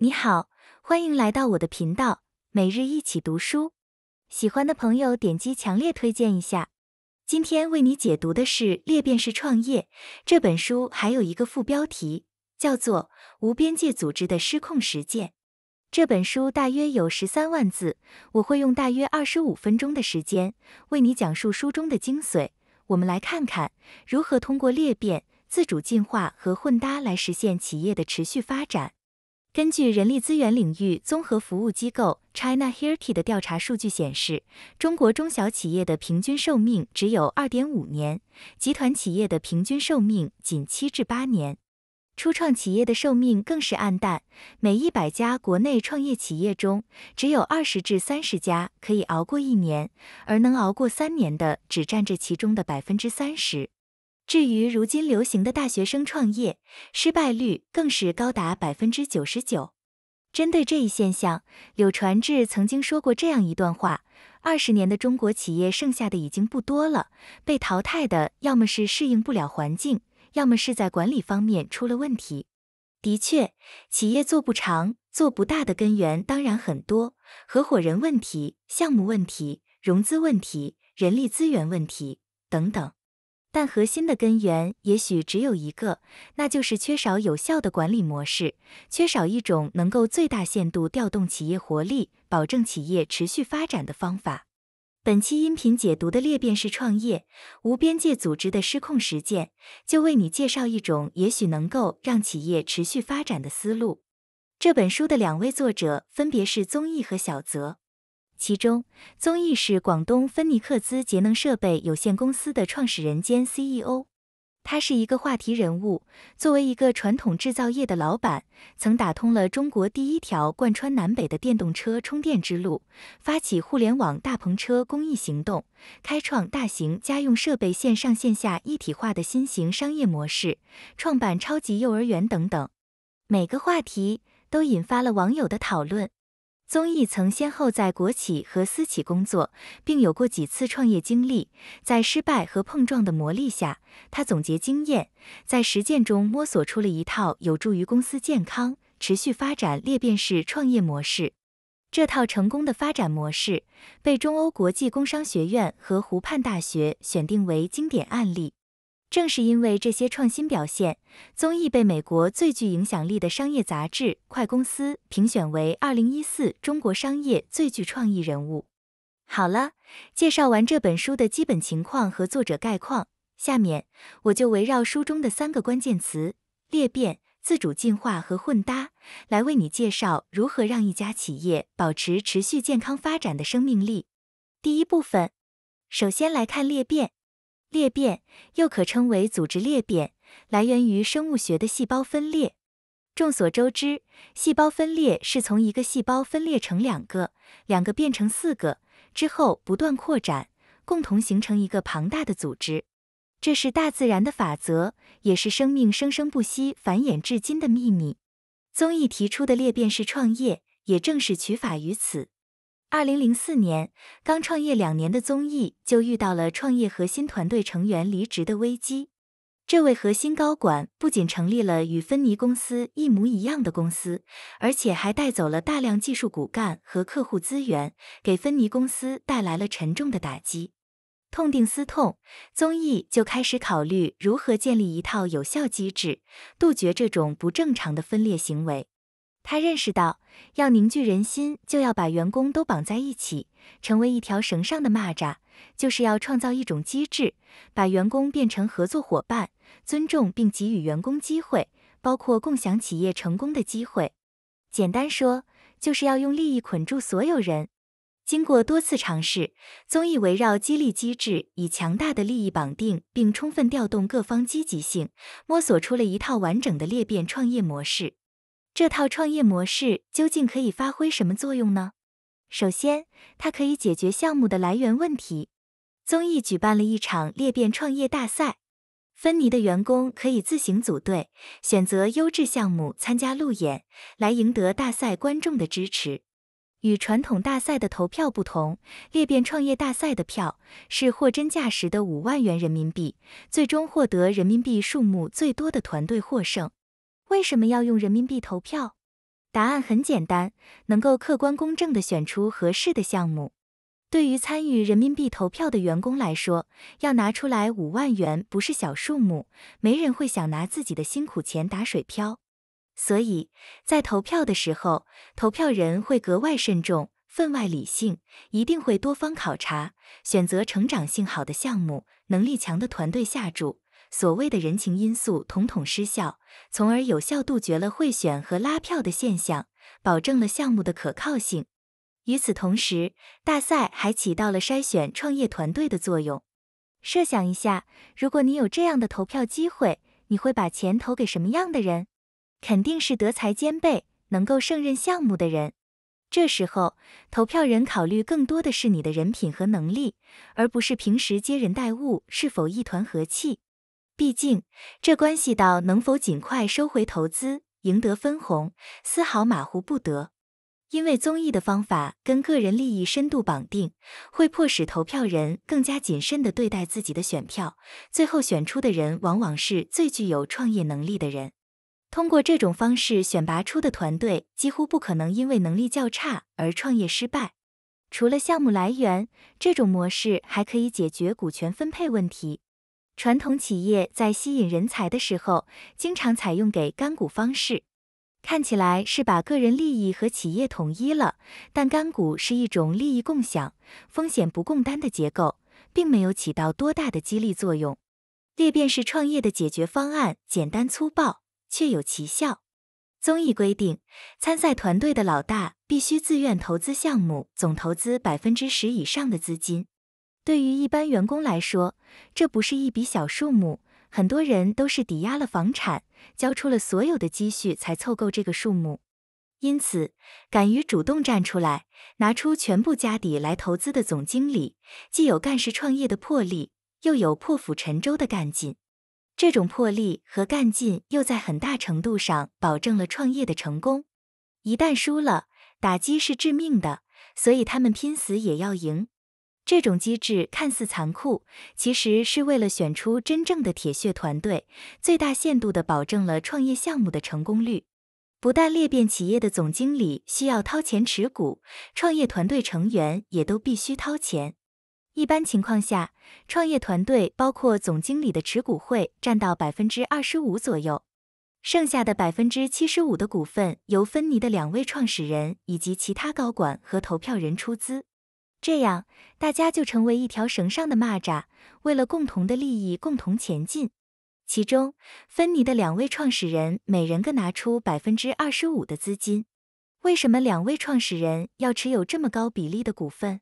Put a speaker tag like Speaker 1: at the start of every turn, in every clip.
Speaker 1: 你好，欢迎来到我的频道，每日一起读书。喜欢的朋友点击强烈推荐一下。今天为你解读的是《裂变式创业》这本书，还有一个副标题叫做《无边界组织的失控实践》。这本书大约有十三万字，我会用大约二十五分钟的时间为你讲述书中的精髓。我们来看看如何通过裂变、自主进化和混搭来实现企业的持续发展。根据人力资源领域综合服务机构 China h i r t y 的调查数据显示，中国中小企业的平均寿命只有2.5年，集团企业的平均寿命仅7至8年，初创企业的寿命更是黯淡。每100家国内创业企业中，只有20至30家可以熬过一年，而能熬过三年的只占这其中的百分之三十。至于如今流行的大学生创业，失败率更是高达百分之九十九。针对这一现象，柳传志曾经说过这样一段话：二十年的中国企业剩下的已经不多了，被淘汰的要么是适应不了环境，要么是在管理方面出了问题。的确，企业做不长、做不大的根源当然很多，合伙人问题、项目问题、融资问题、人力资源问题等等。但核心的根源也许只有一个，那就是缺少有效的管理模式，缺少一种能够最大限度调动企业活力、保证企业持续发展的方法。本期音频解读的《裂变式创业：无边界组织的失控实践》，就为你介绍一种也许能够让企业持续发展的思路。这本书的两位作者分别是宗毅和小泽。其中，宗毅是广东芬尼克兹节能设备有限公司的创始人兼 CEO，他是一个话题人物。作为一个传统制造业的老板，曾打通了中国第一条贯穿南北的电动车充电之路，发起互联网大篷车公益行动，开创大型家用设备线上线下一体化的新型商业模式，创办超级幼儿园等等，每个话题都引发了网友的讨论。宗毅曾先后在国企和私企工作，并有过几次创业经历。在失败和碰撞的磨砺下，他总结经验，在实践中摸索出了一套有助于公司健康持续发展裂变式创业模式。这套成功的发展模式被中欧国际工商学院和湖畔大学选定为经典案例。正是因为这些创新表现，综艺被美国最具影响力的商业杂志《快公司》评选为二零一四中国商业最具创意人物。好了，介绍完这本书的基本情况和作者概况，下面我就围绕书中的三个关键词“裂变”、“自主进化”和“混搭”来为你介绍如何让一家企业保持持续健康发展的生命力。第一部分，首先来看裂变。裂变又可称为组织裂变，来源于生物学的细胞分裂。众所周知，细胞分裂是从一个细胞分裂成两个，两个变成四个，之后不断扩展，共同形成一个庞大的组织。这是大自然的法则，也是生命生生不息、繁衍至今的秘密。综艺提出的裂变式创业，也正是取法于此。二零零四年，刚创业两年的综艺就遇到了创业核心团队成员离职的危机。这位核心高管不仅成立了与芬尼公司一模一样的公司，而且还带走了大量技术骨干和客户资源，给芬尼公司带来了沉重的打击。痛定思痛，综艺就开始考虑如何建立一套有效机制，杜绝这种不正常的分裂行为。他认识到，要凝聚人心，就要把员工都绑在一起，成为一条绳上的蚂蚱，就是要创造一种机制，把员工变成合作伙伴，尊重并给予员工机会，包括共享企业成功的机会。简单说，就是要用利益捆住所有人。经过多次尝试，综艺围绕激励机制，以强大的利益绑定，并充分调动各方积极性，摸索出了一套完整的裂变创业模式。这套创业模式究竟可以发挥什么作用呢？首先，它可以解决项目的来源问题。综艺举办了一场裂变创业大赛，芬尼的员工可以自行组队，选择优质项目参加路演，来赢得大赛观众的支持。与传统大赛的投票不同，裂变创业大赛的票是货真价实的五万元人民币，最终获得人民币数目最多的团队获胜。为什么要用人民币投票？答案很简单，能够客观公正地选出合适的项目。对于参与人民币投票的员工来说，要拿出来五万元不是小数目，没人会想拿自己的辛苦钱打水漂。所以，在投票的时候，投票人会格外慎重，分外理性，一定会多方考察，选择成长性好的项目、能力强的团队下注。所谓的人情因素统统失效，从而有效杜绝了贿选和拉票的现象，保证了项目的可靠性。与此同时，大赛还起到了筛选创业团队的作用。设想一下，如果你有这样的投票机会，你会把钱投给什么样的人？肯定是德才兼备、能够胜任项目的人。这时候，投票人考虑更多的是你的人品和能力，而不是平时接人待物是否一团和气。毕竟，这关系到能否尽快收回投资、赢得分红，丝毫马虎不得。因为综艺的方法跟个人利益深度绑定，会迫使投票人更加谨慎的对待自己的选票，最后选出的人往往是最具有创业能力的人。通过这种方式选拔出的团队，几乎不可能因为能力较差而创业失败。除了项目来源，这种模式还可以解决股权分配问题。传统企业在吸引人才的时候，经常采用给干股方式，看起来是把个人利益和企业统一了，但干股是一种利益共享、风险不共担的结构，并没有起到多大的激励作用。裂变式创业的解决方案简单粗暴，却有奇效。综艺规定，参赛团队的老大必须自愿投资项目，总投资百分之十以上的资金。对于一般员工来说，这不是一笔小数目，很多人都是抵押了房产，交出了所有的积蓄才凑够这个数目。因此，敢于主动站出来，拿出全部家底来投资的总经理，既有干事创业的魄力，又有破釜沉舟的干劲。这种魄力和干劲，又在很大程度上保证了创业的成功。一旦输了，打击是致命的，所以他们拼死也要赢。这种机制看似残酷，其实是为了选出真正的铁血团队，最大限度地保证了创业项目的成功率。不但裂变企业的总经理需要掏钱持股，创业团队成员也都必须掏钱。一般情况下，创业团队包括总经理的持股会占到百分之二十五左右，剩下的百分之七十五的股份由芬尼的两位创始人以及其他高管和投票人出资。这样，大家就成为一条绳上的蚂蚱，为了共同的利益，共同前进。其中，芬尼的两位创始人每人各拿出百分之二十五的资金。为什么两位创始人要持有这么高比例的股份？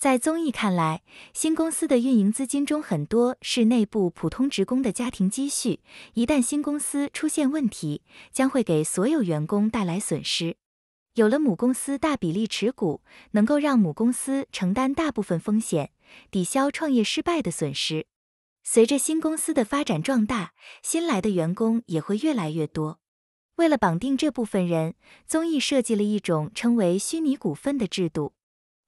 Speaker 1: 在综艺看来，新公司的运营资金中很多是内部普通职工的家庭积蓄，一旦新公司出现问题，将会给所有员工带来损失。有了母公司大比例持股，能够让母公司承担大部分风险，抵消创业失败的损失。随着新公司的发展壮大，新来的员工也会越来越多。为了绑定这部分人，综艺设计了一种称为虚拟股份的制度。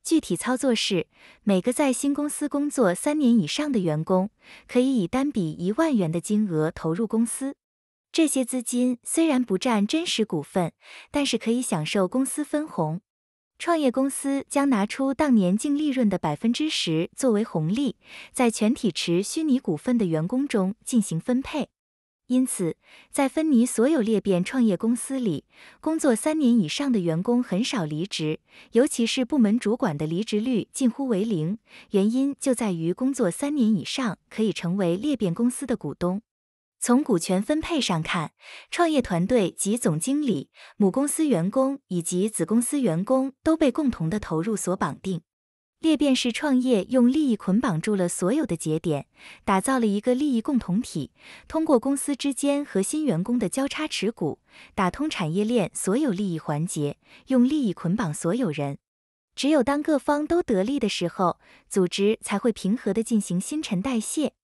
Speaker 1: 具体操作是，每个在新公司工作三年以上的员工，可以以单笔一万元的金额投入公司。这些资金虽然不占真实股份，但是可以享受公司分红。创业公司将拿出当年净利润的百分之十作为红利，在全体持虚拟股份的员工中进行分配。因此，在芬尼所有裂变创业公司里，工作三年以上的员工很少离职，尤其是部门主管的离职率近乎为零。原因就在于工作三年以上可以成为裂变公司的股东。从股权分配上看，创业团队及总经理、母公司员工以及子公司员工都被共同的投入所绑定。裂变式创业用利益捆绑住了所有的节点，打造了一个利益共同体。通过公司之间和新员工的交叉持股，打通产业链所有利益环节，用利益捆绑所有人。只有当各方都得利的时候，组织才会平和的进行新陈代谢。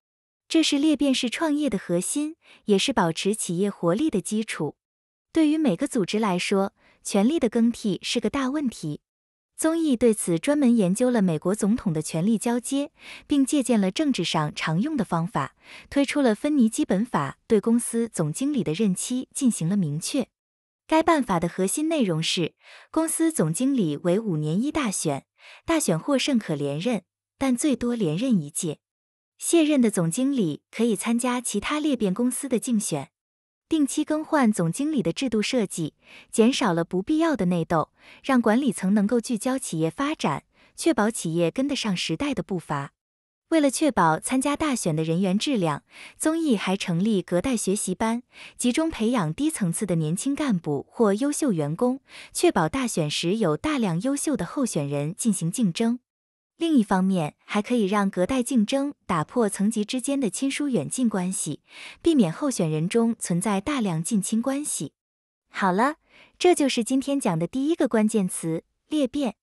Speaker 1: 这是裂变式创业的核心，也是保持企业活力的基础。对于每个组织来说，权力的更替是个大问题。综艺对此专门研究了美国总统的权力交接，并借鉴了政治上常用的方法，推出了《芬尼基本法》，对公司总经理的任期进行了明确。该办法的核心内容是：公司总经理为五年一大选，大选获胜可连任，但最多连任一届。卸任的总经理可以参加其他裂变公司的竞选，定期更换总经理的制度设计，减少了不必要的内斗，让管理层能够聚焦企业发展，确保企业跟得上时代的步伐。为了确保参加大选的人员质量，综艺还成立隔代学习班，集中培养低层次的年轻干部或优秀员工，确保大选时有大量优秀的候选人进行竞争。另一方面，还可以让隔代竞争打破层级之间的亲疏远近关系，避免候选人中存在大量近亲关系。好了，这就是今天讲的第一个关键词：裂变。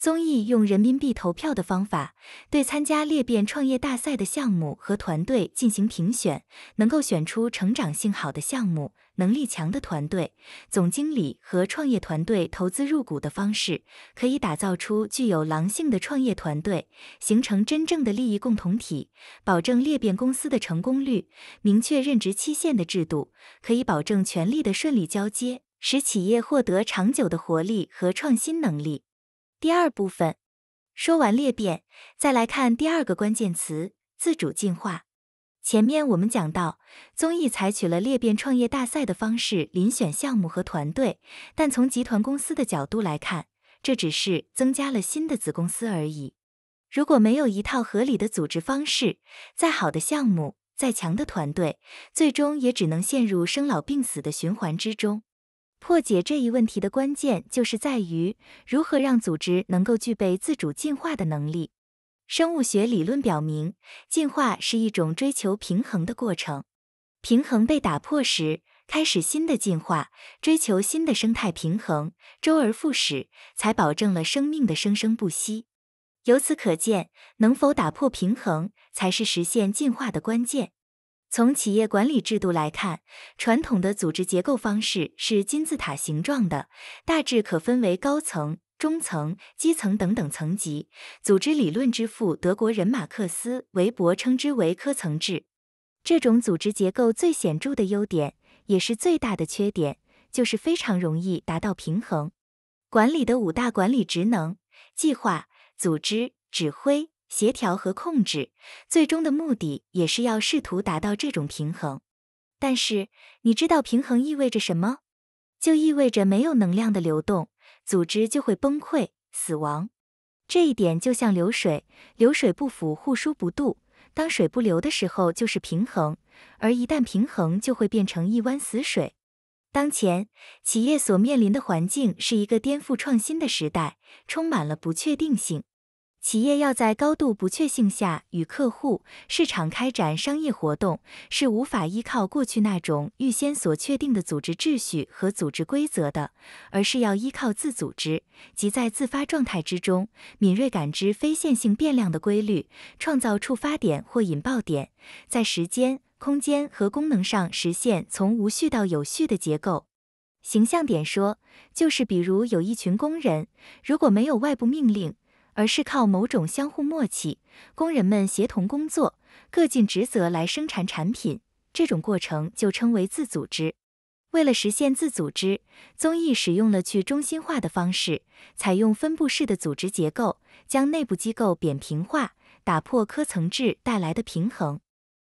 Speaker 1: 综艺用人民币投票的方法，对参加裂变创业大赛的项目和团队进行评选，能够选出成长性好的项目、能力强的团队。总经理和创业团队投资入股的方式，可以打造出具有狼性的创业团队，形成真正的利益共同体，保证裂变公司的成功率。明确任职期限的制度，可以保证权力的顺利交接，使企业获得长久的活力和创新能力。第二部分说完裂变，再来看第二个关键词：自主进化。前面我们讲到，综艺采取了裂变创业大赛的方式遴选项目和团队，但从集团公司的角度来看，这只是增加了新的子公司而已。如果没有一套合理的组织方式，再好的项目，再强的团队，最终也只能陷入生老病死的循环之中。破解这一问题的关键，就是在于如何让组织能够具备自主进化的能力。生物学理论表明，进化是一种追求平衡的过程。平衡被打破时，开始新的进化，追求新的生态平衡，周而复始，才保证了生命的生生不息。由此可见，能否打破平衡，才是实现进化的关键。从企业管理制度来看，传统的组织结构方式是金字塔形状的，大致可分为高层、中层、基层等等层级。组织理论之父德国人马克思韦伯称之为科层制。这种组织结构最显著的优点，也是最大的缺点，就是非常容易达到平衡。管理的五大管理职能：计划、组织、指挥。协调和控制，最终的目的也是要试图达到这种平衡。但是，你知道平衡意味着什么？就意味着没有能量的流动，组织就会崩溃死亡。这一点就像流水，流水不腐，户枢不蠹。当水不流的时候，就是平衡；而一旦平衡，就会变成一湾死水。当前，企业所面临的环境是一个颠覆创新的时代，充满了不确定性。企业要在高度不确定性下与客户市场开展商业活动，是无法依靠过去那种预先所确定的组织秩序和组织规则的，而是要依靠自组织，即在自发状态之中，敏锐感知非线性变量的规律，创造触发点或引爆点，在时间、空间和功能上实现从无序到有序的结构。形象点说，就是比如有一群工人，如果没有外部命令。而是靠某种相互默契，工人们协同工作，各尽职责来生产产品。这种过程就称为自组织。为了实现自组织，综艺使用了去中心化的方式，采用分布式的组织结构，将内部机构扁平化，打破科层制带来的平衡。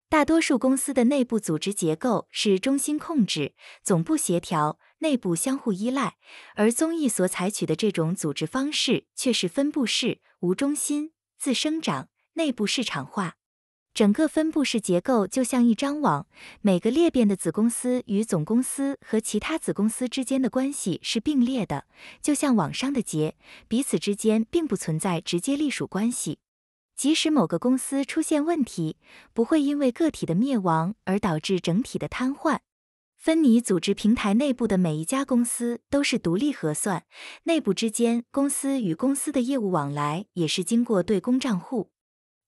Speaker 1: 大多数公司的内部组织结构是中心控制、总部协调。内部相互依赖，而综艺所采取的这种组织方式却是分布式、无中心、自生长、内部市场化。整个分布式结构就像一张网，每个裂变的子公司与总公司和其他子公司之间的关系是并列的，就像网上的结，彼此之间并不存在直接隶属关系。即使某个公司出现问题，不会因为个体的灭亡而导致整体的瘫痪。芬尼组织平台内部的每一家公司都是独立核算，内部之间公司与公司的业务往来也是经过对公账户。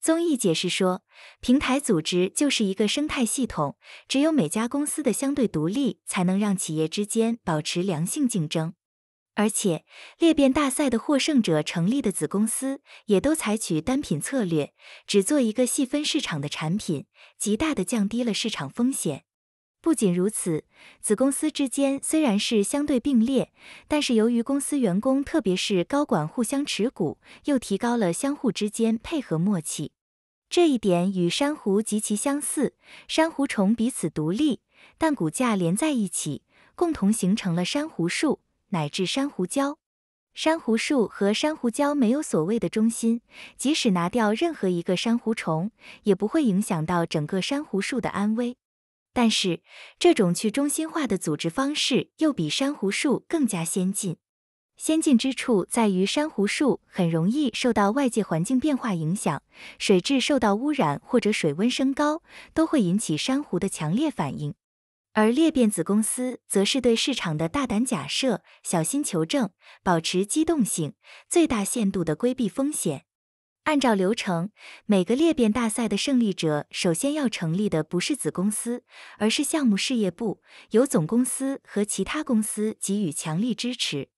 Speaker 1: 综艺解释说，平台组织就是一个生态系统，只有每家公司的相对独立，才能让企业之间保持良性竞争。而且，裂变大赛的获胜者成立的子公司也都采取单品策略，只做一个细分市场的产品，极大的降低了市场风险。不仅如此，子公司之间虽然是相对并列，但是由于公司员工特别是高管互相持股，又提高了相互之间配合默契。这一点与珊瑚极其相似，珊瑚虫彼此独立，但骨架连在一起，共同形成了珊瑚树乃至珊瑚礁。珊瑚树和珊瑚礁没有所谓的中心，即使拿掉任何一个珊瑚虫，也不会影响到整个珊瑚树的安危。但是，这种去中心化的组织方式又比珊瑚树更加先进。先进之处在于，珊瑚树很容易受到外界环境变化影响，水质受到污染或者水温升高，都会引起珊瑚的强烈反应。而裂变子公司则是对市场的大胆假设，小心求证，保持机动性，最大限度的规避风险。按照流程，每个裂变大赛的胜利者首先要成立的不是子公司，而是项目事业部，由总公司和其他公司给予强力支持。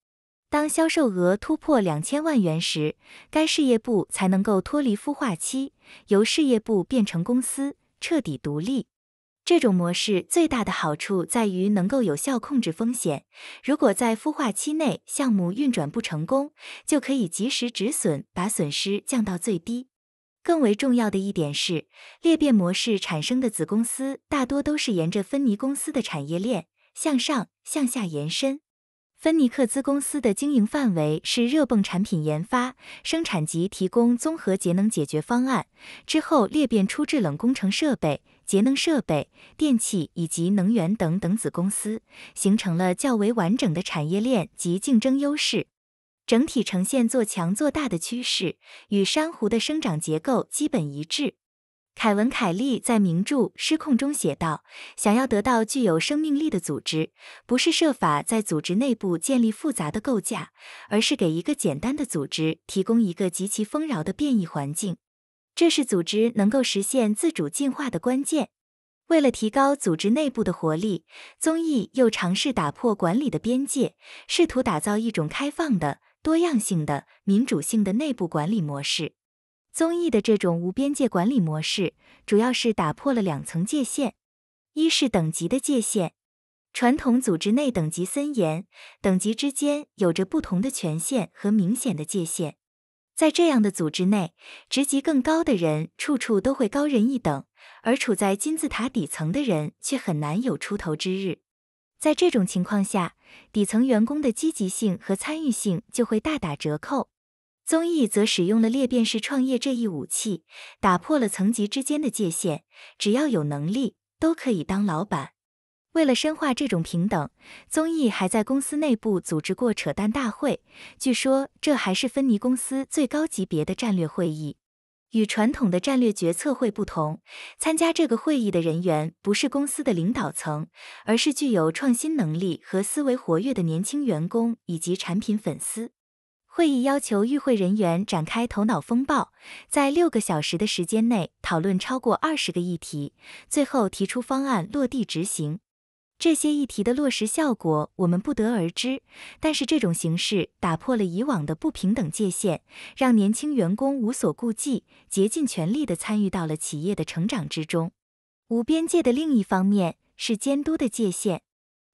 Speaker 1: 当销售额突破两千万元时，该事业部才能够脱离孵化期，由事业部变成公司，彻底独立。这种模式最大的好处在于能够有效控制风险。如果在孵化期内项目运转不成功，就可以及时止损，把损失降到最低。更为重要的一点是，裂变模式产生的子公司大多都是沿着芬尼公司的产业链向上、向下延伸。芬尼克斯公司的经营范围是热泵产品研发、生产及提供综合节能解决方案，之后裂变出制冷工程设备。节能设备、电器以及能源等等子公司，形成了较为完整的产业链及竞争优势，整体呈现做强做大的趋势，与珊瑚的生长结构基本一致。凯文·凯利在名著《失控》中写道：“想要得到具有生命力的组织，不是设法在组织内部建立复杂的构架，而是给一个简单的组织提供一个极其丰饶的变异环境。”这是组织能够实现自主进化的关键。为了提高组织内部的活力，综艺又尝试打破管理的边界，试图打造一种开放的、多样性的、民主性的内部管理模式。综艺的这种无边界管理模式，主要是打破了两层界限：一是等级的界限。传统组织内等级森严，等级之间有着不同的权限和明显的界限。在这样的组织内，职级更高的人处处都会高人一等，而处在金字塔底层的人却很难有出头之日。在这种情况下，底层员工的积极性和参与性就会大打折扣。综艺则使用了裂变式创业这一武器，打破了层级之间的界限，只要有能力都可以当老板。为了深化这种平等，综艺还在公司内部组织过“扯淡大会”，据说这还是芬尼公司最高级别的战略会议。与传统的战略决策会不同，参加这个会议的人员不是公司的领导层，而是具有创新能力和思维活跃的年轻员工以及产品粉丝。会议要求与会人员展开头脑风暴，在六个小时的时间内讨论超过二十个议题，最后提出方案落地执行。这些议题的落实效果我们不得而知，但是这种形式打破了以往的不平等界限，让年轻员工无所顾忌，竭尽全力地参与到了企业的成长之中。无边界的另一方面是监督的界限。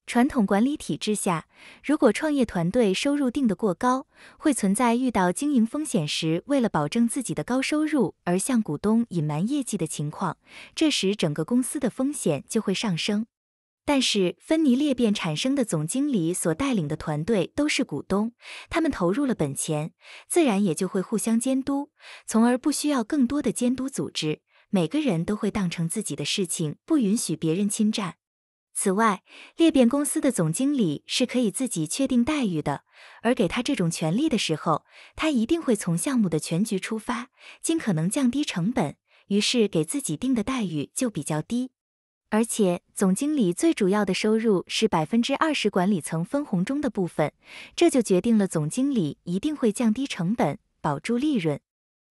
Speaker 1: 传统管理体制下，如果创业团队收入定得过高，会存在遇到经营风险时，为了保证自己的高收入而向股东隐瞒业绩的情况，这时整个公司的风险就会上升。但是芬尼裂变产生的总经理所带领的团队都是股东，他们投入了本钱，自然也就会互相监督，从而不需要更多的监督组织。每个人都会当成自己的事情，不允许别人侵占。此外，裂变公司的总经理是可以自己确定待遇的，而给他这种权利的时候，他一定会从项目的全局出发，尽可能降低成本，于是给自己定的待遇就比较低。而且，总经理最主要的收入是百分之二十管理层分红中的部分，这就决定了总经理一定会降低成本，保住利润。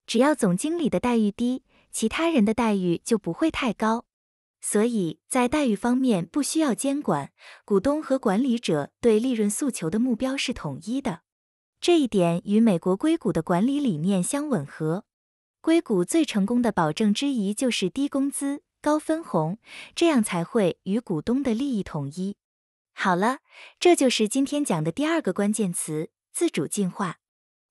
Speaker 1: 只要总经理的待遇低，其他人的待遇就不会太高。所以在待遇方面不需要监管，股东和管理者对利润诉求的目标是统一的，这一点与美国硅谷的管理理念相吻合。硅谷最成功的保证之一就是低工资。高分红，这样才会与股东的利益统一。好了，这就是今天讲的第二个关键词——自主进化。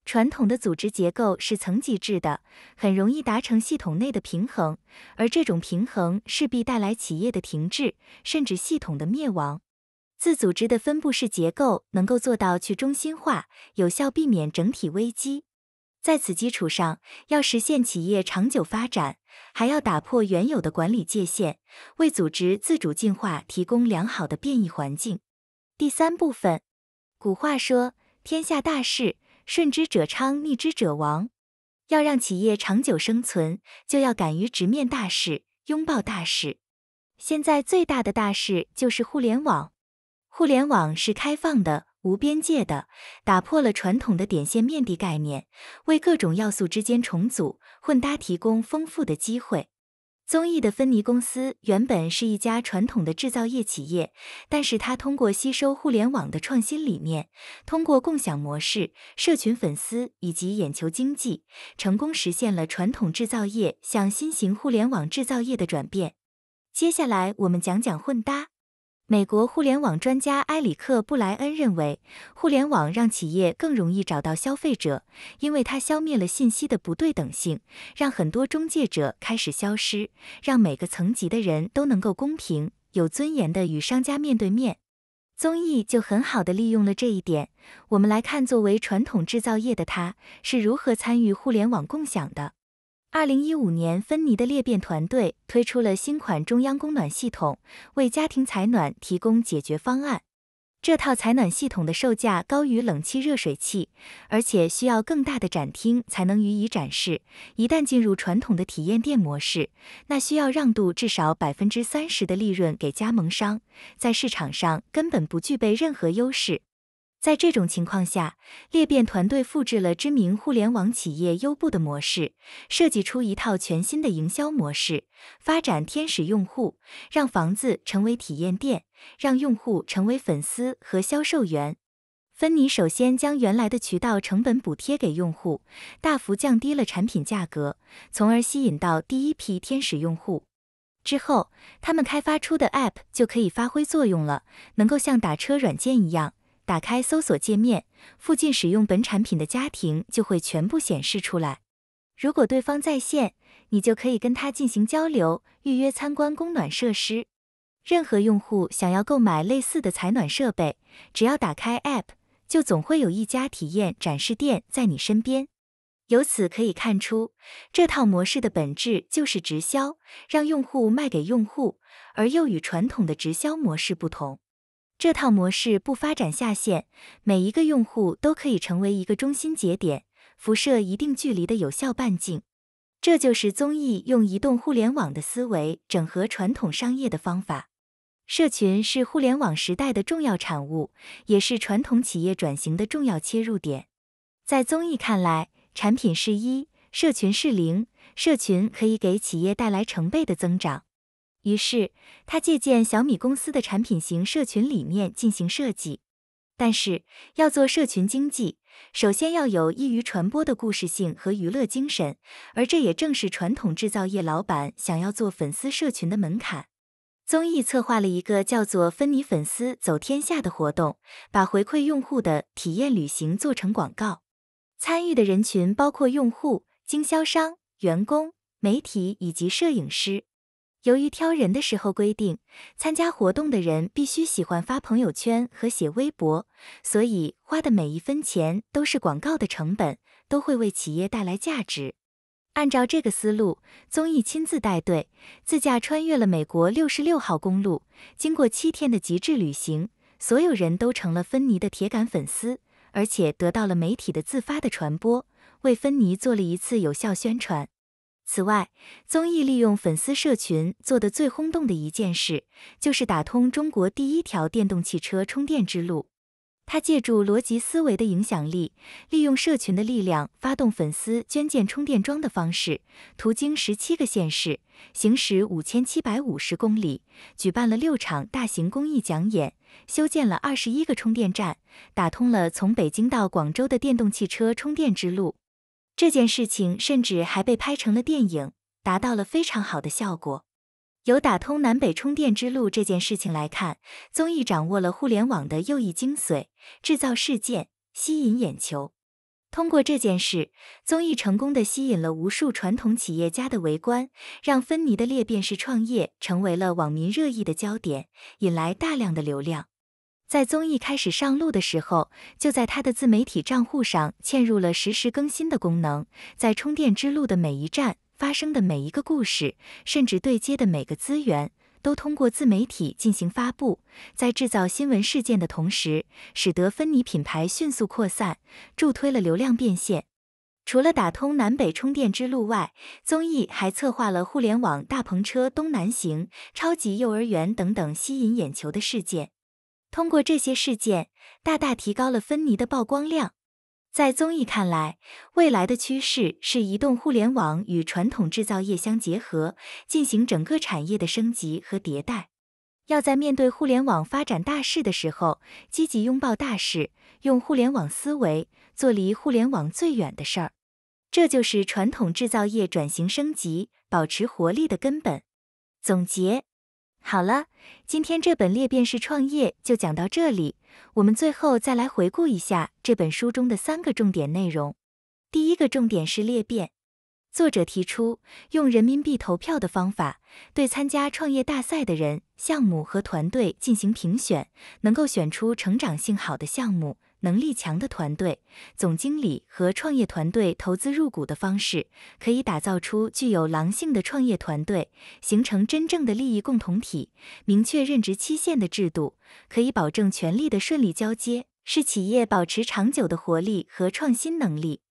Speaker 1: 传统的组织结构是层级制的，很容易达成系统内的平衡，而这种平衡势必带来企业的停滞，甚至系统的灭亡。自组织的分布式结构能够做到去中心化，有效避免整体危机。在此基础上，要实现企业长久发展。还要打破原有的管理界限，为组织自主进化提供良好的变异环境。第三部分，古话说，天下大事，顺之者昌，逆之者亡。要让企业长久生存，就要敢于直面大事，拥抱大事。现在最大的大事就是互联网。互联网是开放的。无边界的，打破了传统的点线面的概念，为各种要素之间重组混搭提供丰富的机会。综艺的芬尼公司原本是一家传统的制造业企业，但是它通过吸收互联网的创新理念，通过共享模式、社群粉丝以及眼球经济，成功实现了传统制造业向新型互联网制造业的转变。接下来我们讲讲混搭。美国互联网专家埃里克·布莱恩认为，互联网让企业更容易找到消费者，因为它消灭了信息的不对等性，让很多中介者开始消失，让每个层级的人都能够公平、有尊严地与商家面对面。综艺就很好地利用了这一点。我们来看，作为传统制造业的它，是如何参与互联网共享的。二零一五年，芬尼的裂变团队推出了新款中央供暖系统，为家庭采暖提供解决方案。这套采暖系统的售价高于冷气热水器，而且需要更大的展厅才能予以展示。一旦进入传统的体验店模式，那需要让渡至少百分之三十的利润给加盟商，在市场上根本不具备任何优势。在这种情况下，裂变团队复制了知名互联网企业优步的模式，设计出一套全新的营销模式，发展天使用户，让房子成为体验店，让用户成为粉丝和销售员。芬尼首先将原来的渠道成本补贴给用户，大幅降低了产品价格，从而吸引到第一批天使用户。之后，他们开发出的 App 就可以发挥作用了，能够像打车软件一样。打开搜索界面，附近使用本产品的家庭就会全部显示出来。如果对方在线，你就可以跟他进行交流，预约参观供暖设施。任何用户想要购买类似的采暖设备，只要打开 App，就总会有一家体验展示店在你身边。由此可以看出，这套模式的本质就是直销，让用户卖给用户，而又与传统的直销模式不同。这套模式不发展下线，每一个用户都可以成为一个中心节点，辐射一定距离的有效半径。这就是综艺用移动互联网的思维整合传统商业的方法。社群是互联网时代的重要产物，也是传统企业转型的重要切入点。在综艺看来，产品是一，社群是零，社群可以给企业带来成倍的增长。于是，他借鉴小米公司的产品型社群理念进行设计。但是，要做社群经济，首先要有易于传播的故事性和娱乐精神，而这也正是传统制造业老板想要做粉丝社群的门槛。综艺策划了一个叫做“分你粉丝走天下的”活动，把回馈用户的体验旅行做成广告。参与的人群包括用户、经销商、员工、媒体以及摄影师。由于挑人的时候规定，参加活动的人必须喜欢发朋友圈和写微博，所以花的每一分钱都是广告的成本，都会为企业带来价值。按照这个思路，综艺亲自带队，自驾穿越了美国六十六号公路，经过七天的极致旅行，所有人都成了芬妮的铁杆粉丝，而且得到了媒体的自发的传播，为芬妮做了一次有效宣传。此外，综艺利用粉丝社群做的最轰动的一件事，就是打通中国第一条电动汽车充电之路。他借助逻辑思维的影响力，利用社群的力量，发动粉丝捐建充电桩的方式，途经十七个县市，行驶五千七百五十公里，举办了六场大型公益讲演，修建了二十一个充电站，打通了从北京到广州的电动汽车充电之路。这件事情甚至还被拍成了电影，达到了非常好的效果。由打通南北充电之路这件事情来看，综艺掌握了互联网的又一精髓——制造事件，吸引眼球。通过这件事，综艺成功的吸引了无数传统企业家的围观，让芬尼的裂变式创业成为了网民热议的焦点，引来大量的流量。在综艺开始上路的时候，就在他的自媒体账户上嵌入了实时更新的功能，在充电之路的每一站发生的每一个故事，甚至对接的每个资源，都通过自媒体进行发布，在制造新闻事件的同时，使得芬尼品牌迅速扩散，助推了流量变现。除了打通南北充电之路外，综艺还策划了互联网大篷车东南行、超级幼儿园等等吸引眼球的事件。通过这些事件，大大提高了芬尼的曝光量。在综艺看来，未来的趋势是移动互联网与传统制造业相结合，进行整个产业的升级和迭代。要在面对互联网发展大势的时候，积极拥抱大势，用互联网思维做离互联网最远的事儿，这就是传统制造业转型升级、保持活力的根本。总结。好了，今天这本裂变式创业就讲到这里。我们最后再来回顾一下这本书中的三个重点内容。第一个重点是裂变，作者提出用人民币投票的方法，对参加创业大赛的人、项目和团队进行评选，能够选出成长性好的项目。能力强的团队，总经理和创业团队投资入股的方式，可以打造出具有狼性的创业团队，形成真正的利益共同体。明确任职期限的制度，可以保证权力的顺利交接，使企业保持长久的活力和创新能力。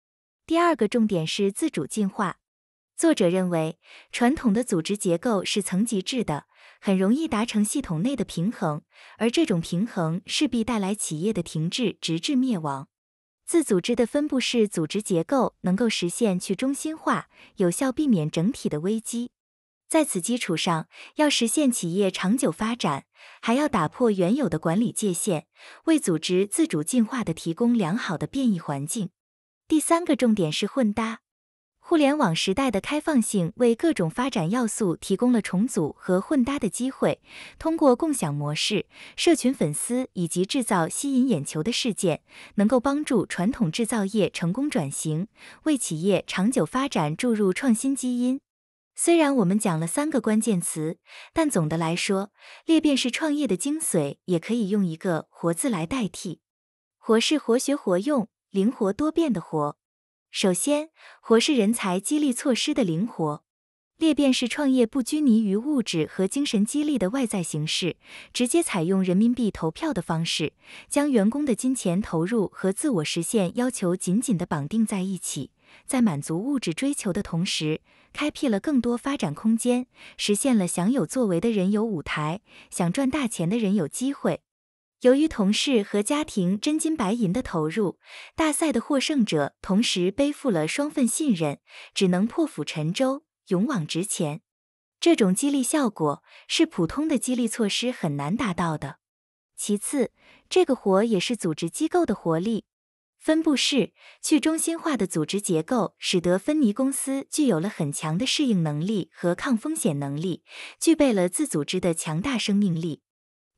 Speaker 1: 第二个重点是自主进化。作者认为，传统的组织结构是层级制的。很容易达成系统内的平衡，而这种平衡势必带来企业的停滞，直至灭亡。自组织的分布式组织结构能够实现去中心化，有效避免整体的危机。在此基础上，要实现企业长久发展，还要打破原有的管理界限，为组织自主进化的提供良好的变异环境。第三个重点是混搭。互联网时代的开放性为各种发展要素提供了重组和混搭的机会。通过共享模式、社群粉丝以及制造吸引眼球的事件，能够帮助传统制造业成功转型，为企业长久发展注入创新基因。虽然我们讲了三个关键词，但总的来说，裂变式创业的精髓，也可以用一个“活”字来代替。“活”是活学活用、灵活多变的“活”。首先，活是人才激励措施的灵活裂变，是创业不拘泥于物质和精神激励的外在形式，直接采用人民币投票的方式，将员工的金钱投入和自我实现要求紧紧地绑定在一起，在满足物质追求的同时，开辟了更多发展空间，实现了想有作为的人有舞台，想赚大钱的人有机会。由于同事和家庭真金白银的投入，大赛的获胜者同时背负了双份信任，只能破釜沉舟，勇往直前。这种激励效果是普通的激励措施很难达到的。其次，这个活也是组织机构的活力。分布式、去中心化的组织结构，使得芬尼公司具有了很强的适应能力和抗风险能力，具备了自组织的强大生命力。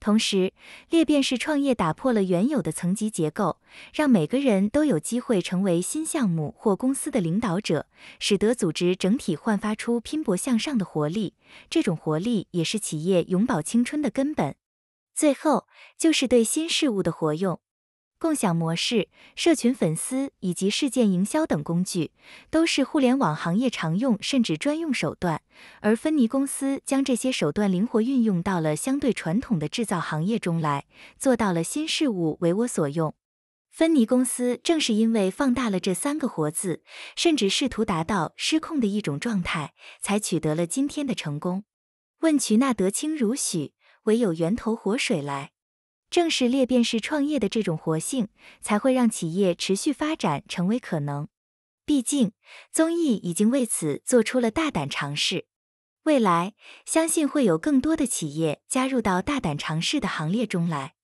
Speaker 1: 同时，裂变式创业打破了原有的层级结构，让每个人都有机会成为新项目或公司的领导者，使得组织整体焕发出拼搏向上的活力。这种活力也是企业永葆青春的根本。最后，就是对新事物的活用。共享模式、社群粉丝以及事件营销等工具，都是互联网行业常用甚至专用手段。而芬尼公司将这些手段灵活运用到了相对传统的制造行业中来，做到了新事物为我所用。芬尼公司正是因为放大了这三个“活”字，甚至试图达到失控的一种状态，才取得了今天的成功。问渠那得清如许，唯有源头活水来。正是裂变式创业的这种活性，才会让企业持续发展成为可能。毕竟，综艺已经为此做出了大胆尝试，未来相信会有更多的企业加入到大胆尝试的行列中来。